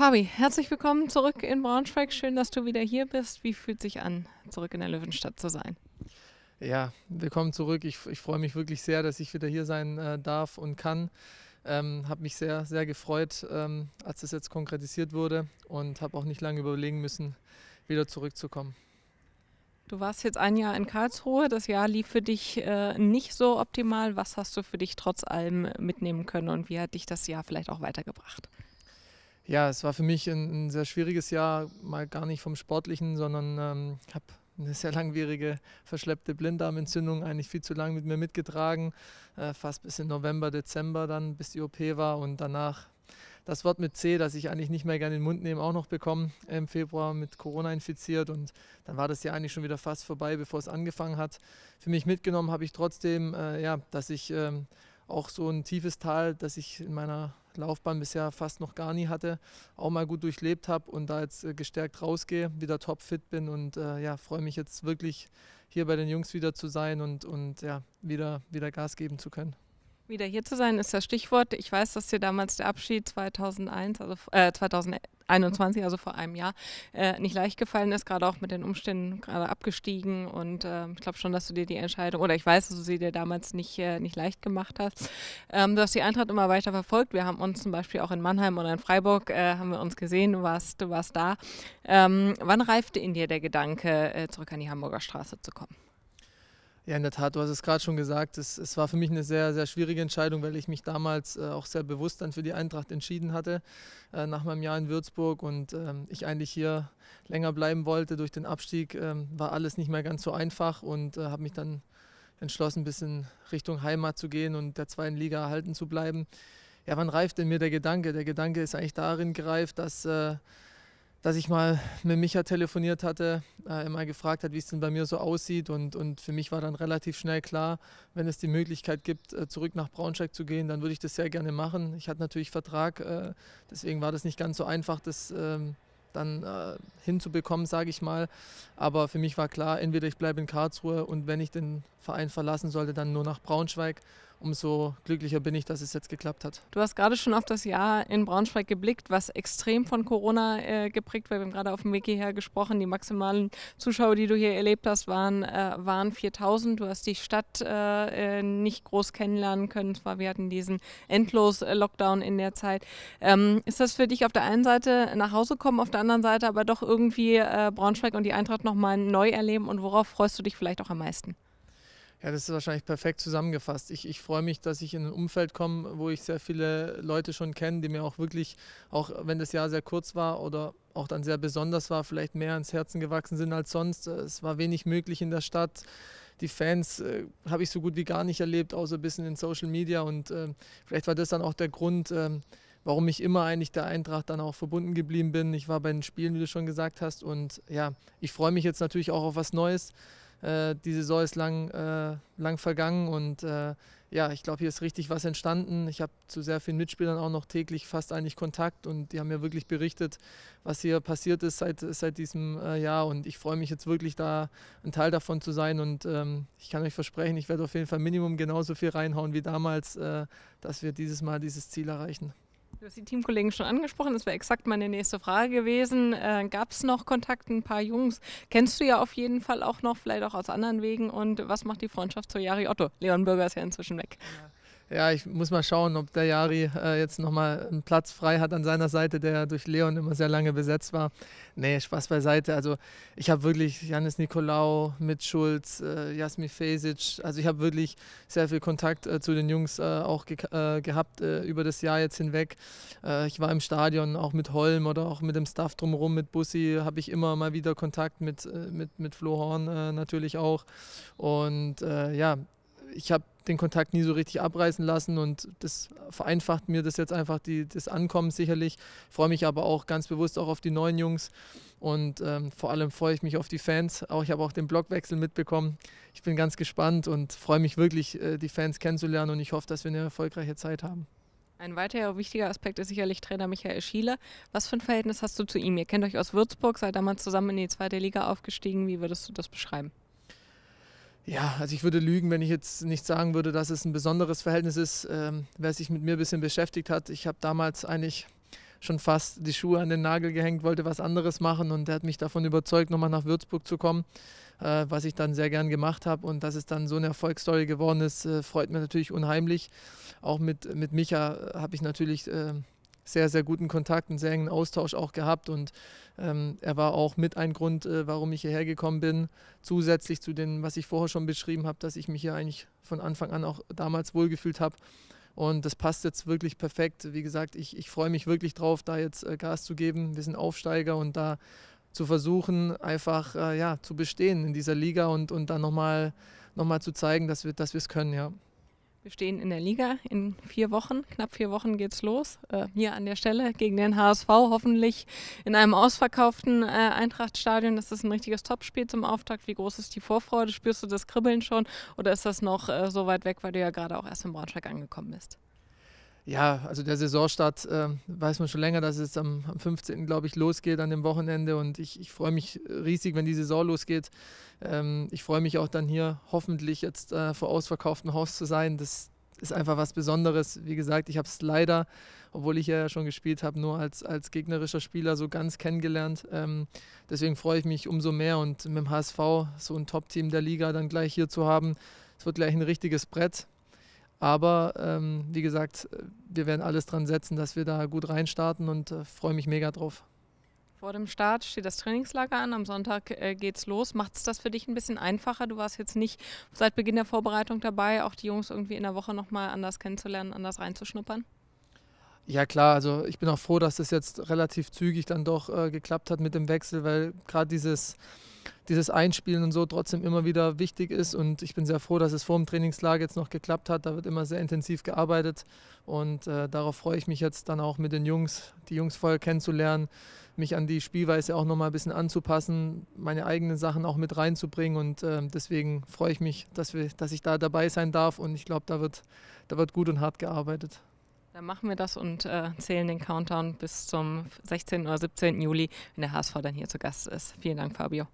Fabi, herzlich willkommen zurück in Braunschweig. Schön, dass du wieder hier bist. Wie fühlt sich an, zurück in der Löwenstadt zu sein? Ja, willkommen zurück. Ich, ich freue mich wirklich sehr, dass ich wieder hier sein äh, darf und kann. Ähm, habe mich sehr, sehr gefreut, ähm, als es jetzt konkretisiert wurde und habe auch nicht lange überlegen müssen, wieder zurückzukommen. Du warst jetzt ein Jahr in Karlsruhe. Das Jahr lief für dich äh, nicht so optimal. Was hast du für dich trotz allem mitnehmen können und wie hat dich das Jahr vielleicht auch weitergebracht? Ja, es war für mich ein, ein, sehr schwieriges Jahr, mal gar nicht vom Sportlichen, sondern ähm, habe eine sehr langwierige verschleppte Blinddarmentzündung eigentlich viel zu lange mit mir mitgetragen, äh, fast bis in November, Dezember dann, bis die OP war und danach das Wort mit C, das ich eigentlich nicht mehr gerne in den Mund nehme, auch noch bekommen im Februar mit Corona infiziert und dann war das ja eigentlich schon wieder fast vorbei, bevor es angefangen hat. Für mich mitgenommen habe ich trotzdem, äh, ja, dass ich ähm, auch so ein tiefes Tal, das ich in meiner Laufbahn bisher fast noch gar nie hatte, auch mal gut durchlebt habe und da jetzt äh, gestärkt rausgehe, wieder topfit bin und äh, ja, freue mich jetzt wirklich hier bei den Jungs wieder zu sein und, und ja, wieder, wieder Gas geben zu können. Wieder hier zu sein ist das Stichwort. Ich weiß, dass dir damals der Abschied 2001, also äh, 2021, also vor einem Jahr, äh, nicht leicht gefallen ist, gerade auch mit den Umständen gerade abgestiegen. Und äh, ich glaube schon, dass du dir die Entscheidung, oder ich weiß, dass du sie dir damals nicht, äh, nicht leicht gemacht hast. Ähm, du hast die Eintracht immer weiter verfolgt. Wir haben uns zum Beispiel auch in Mannheim oder in Freiburg äh, haben wir uns gesehen. Du warst, du warst da. Ähm, wann reifte in dir der Gedanke, äh, zurück an die Hamburger Straße zu kommen? Ja, in der Tat, du hast es gerade schon gesagt. Es, es, war für mich eine sehr, sehr schwierige Entscheidung, weil ich mich damals äh, auch sehr bewusst dann für die Eintracht entschieden hatte, äh, nach meinem Jahr in Würzburg und ähm, ich eigentlich hier länger bleiben wollte. Durch den Abstieg ähm, war alles nicht mehr ganz so einfach und äh, habe mich dann entschlossen, ein bisschen Richtung Heimat zu gehen und der zweiten Liga erhalten zu bleiben. Ja, wann reift denn mir der Gedanke? Der Gedanke ist eigentlich darin gereift, dass äh, dass ich mal mit Micha telefoniert hatte, äh, mal gefragt hat, wie es denn bei mir so aussieht. Und, und für mich war dann relativ schnell klar, wenn es die Möglichkeit gibt, äh, zurück nach Braunschweig zu gehen, dann würde ich das sehr gerne machen. Ich hatte natürlich Vertrag, äh, deswegen war das nicht ganz so einfach, das ähm, dann äh, hinzubekommen, sage ich mal. Aber für mich war klar, entweder ich bleibe in Karlsruhe und wenn ich den Verein verlassen sollte, dann nur nach Braunschweig umso glücklicher bin ich, dass es jetzt geklappt hat. Du hast gerade schon auf das Jahr in Braunschweig geblickt, was extrem von Corona äh, geprägt war. Wir haben gerade auf dem Weg hierher gesprochen. Die maximalen Zuschauer, die du hier erlebt hast, waren, äh, waren 4000. Du hast die Stadt äh, äh nicht groß kennenlernen können. Zwar, wir hatten diesen endlos äh, Lockdown in der Zeit. Ähm, ist das für dich auf der einen Seite nach Hause kommen, auf der anderen Seite aber doch irgendwie äh, Braunschweig und die Eintracht nochmal neu erleben? Und worauf freust du dich vielleicht auch am meisten? Ja, das ist wahrscheinlich perfekt zusammengefasst. Ich, ich freue mich, dass ich in ein Umfeld komme, wo ich sehr viele Leute schon kenne, die mir auch wirklich, auch wenn das Jahr sehr kurz war oder auch dann sehr besonders war, vielleicht mehr ans Herzen gewachsen sind als sonst. Es war wenig möglich in der Stadt. Die Fans äh, habe ich so gut wie gar nicht erlebt, außer ein bisschen in Social Media. Und äh, vielleicht war das dann auch der Grund, äh, warum ich immer eigentlich der Eintracht dann auch verbunden geblieben bin. Ich war bei den Spielen, wie du schon gesagt hast. Und ja, ich freue mich jetzt natürlich auch auf was Neues. Äh, die Saison ist lang, äh, lang vergangen und äh, ja, ich glaube, hier ist richtig was entstanden. Ich habe zu sehr vielen Mitspielern auch noch täglich fast eigentlich Kontakt und die haben mir wirklich berichtet, was hier passiert ist seit, seit diesem äh, Jahr und ich freue mich jetzt wirklich da ein Teil davon zu sein und ähm, ich kann euch versprechen, ich werde auf jeden Fall Minimum genauso viel reinhauen wie damals, äh, dass wir dieses Mal dieses Ziel erreichen. Du hast die Teamkollegen schon angesprochen, das wäre exakt meine nächste Frage gewesen. Äh, Gab es noch Kontakt, ein paar Jungs kennst du ja auf jeden Fall auch noch, vielleicht auch aus anderen Wegen. Und was macht die Freundschaft zu Jari Otto? Leon Bürger ist ja inzwischen weg. Ja. Ja, ich muss mal schauen, ob der Jari äh, jetzt nochmal einen Platz frei hat an seiner Seite, der durch Leon immer sehr lange besetzt war. Nee, Spaß beiseite. Also ich habe wirklich Janis Nikolaou, Mitschulz, äh, Jasmin Fesic. Also ich habe wirklich sehr viel Kontakt äh, zu den Jungs äh, auch ge äh, gehabt äh, über das Jahr jetzt hinweg. Äh, ich war im Stadion auch mit Holm oder auch mit dem Staff drumherum, mit Bussi habe ich immer mal wieder Kontakt mit, mit, mit Flo Horn natürlich auch. Und ja, ich habe den Kontakt nie so richtig abreißen lassen und das vereinfacht mir das jetzt einfach die, das Ankommen sicherlich. Freue mich aber auch ganz bewusst auch auf die neuen Jungs und ähm, vor allem freue ich mich auf die Fans. Auch ich habe auch den Blogwechsel mitbekommen. Ich bin ganz gespannt und freue mich wirklich, äh, die Fans kennenzulernen und ich hoffe, dass wir eine erfolgreiche Zeit haben. Ein weiterer wichtiger Aspekt ist sicherlich Trainer Michael Schieler. Was für ein Verhältnis hast du zu ihm? Ihr kennt euch aus Würzburg, seid damals zusammen in die zweite Liga aufgestiegen. Wie würdest du das beschreiben? ja, also ich würde lügen, wenn ich jetzt nicht sagen würde, dass es ein besonderes Verhältnis ist. Ähm, wer sich mit mir ein bisschen beschäftigt hat, ich habe damals eigentlich schon fast die Schuhe an den Nagel gehängt, wollte was anderes machen und er hat mich davon überzeugt, nochmal nach Würzburg zu kommen, äh, was ich dann sehr gern gemacht habe. Und dass es dann so eine Erfolgsstory geworden ist, äh, freut mich natürlich unheimlich. Auch mit, mit Micha äh, habe ich natürlich äh, sehr, sehr guten Kontakt einen sehr engen Austausch auch gehabt. Und ähm, er war auch mit ein Grund, äh, warum ich hierher gekommen bin. Zusätzlich zu dem, was ich vorher schon beschrieben habe, dass ich mich hier eigentlich von Anfang an auch damals wohlgefühlt habe. Und das passt jetzt wirklich perfekt. Wie gesagt, ich, ich freue mich wirklich drauf, da jetzt äh, Gas zu geben. Wir sind Aufsteiger und da zu versuchen, einfach äh, ja, zu bestehen in dieser Liga und, und dann nochmal noch mal zu zeigen, dass wir es können, ja. Wir stehen in der Liga in vier Wochen, knapp vier Wochen geht's los. Äh, hier an der Stelle gegen den HSV, hoffentlich in einem ausverkauften äh, Eintrachtstadion. Das ist ein richtiges Topspiel zum Auftakt. Wie groß ist die Vorfreude? Spürst du das Kribbeln schon oder ist das noch äh, so weit weg, weil du ja gerade auch erst im Braunschweig angekommen bist? ja, also der Saisonstart äh, weiß man schon länger, dass es am, am 15. glaube ich losgeht an dem Wochenende und ich, ich freue mich riesig, wenn die Saison losgeht. Ähm, ich freue mich auch dann hier hoffentlich jetzt äh, vor ausverkauftem Haus zu sein. Das ist einfach was Besonderes. Wie gesagt, ich habe es leider, obwohl ich ja schon gespielt habe, nur als, als gegnerischer Spieler so ganz kennengelernt. Ähm, deswegen freue ich mich umso mehr und mit dem HSV so ein Top-Team der Liga dann gleich hier zu haben. Es wird gleich ein richtiges Brett. Aber ähm, wie gesagt, wir werden alles dran setzen, dass wir da gut reinstarten und äh, freue mich mega drauf. Vor dem Start steht das Trainingslager an. Am Sonntag äh, geht's los. Macht es das für dich ein bisschen einfacher? Du warst jetzt nicht seit Beginn der Vorbereitung dabei, auch die Jungs irgendwie in der Woche nochmal anders kennenzulernen, anders reinzuschnuppern? Ja klar, also ich bin auch froh, dass das jetzt relativ zügig dann doch äh, geklappt hat mit dem Wechsel, weil gerade dieses dieses Einspielen und so trotzdem immer wieder wichtig ist. Und ich bin sehr froh, dass es vor dem Trainingslager jetzt noch geklappt hat. Da wird immer sehr intensiv gearbeitet und äh, darauf freue ich mich jetzt dann auch mit den Jungs, die Jungs vorher kennenzulernen, mich an die Spielweise auch nochmal ein bisschen anzupassen, meine eigenen Sachen auch mit reinzubringen. Und äh, deswegen freue ich mich, dass, wir, dass ich da dabei sein darf. Und ich glaube, da wird, da wird gut und hart gearbeitet. Dann machen wir das und äh, zählen den Countdown bis zum 16. oder 17. Juli, wenn der HSV dann hier zu Gast ist. Vielen Dank, Fabio.